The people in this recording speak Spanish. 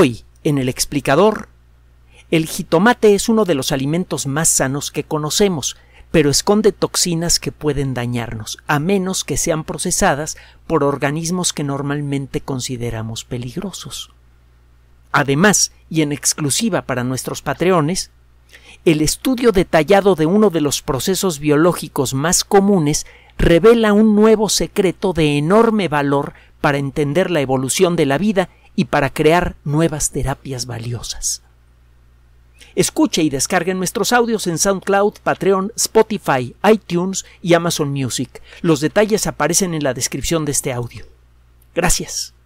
Hoy, en el explicador, el jitomate es uno de los alimentos más sanos que conocemos, pero esconde toxinas que pueden dañarnos, a menos que sean procesadas por organismos que normalmente consideramos peligrosos. Además, y en exclusiva para nuestros patreones, el estudio detallado de uno de los procesos biológicos más comunes revela un nuevo secreto de enorme valor para entender la evolución de la vida y para crear nuevas terapias valiosas. Escuche y descargue nuestros audios en SoundCloud, Patreon, Spotify, iTunes y Amazon Music. Los detalles aparecen en la descripción de este audio. Gracias.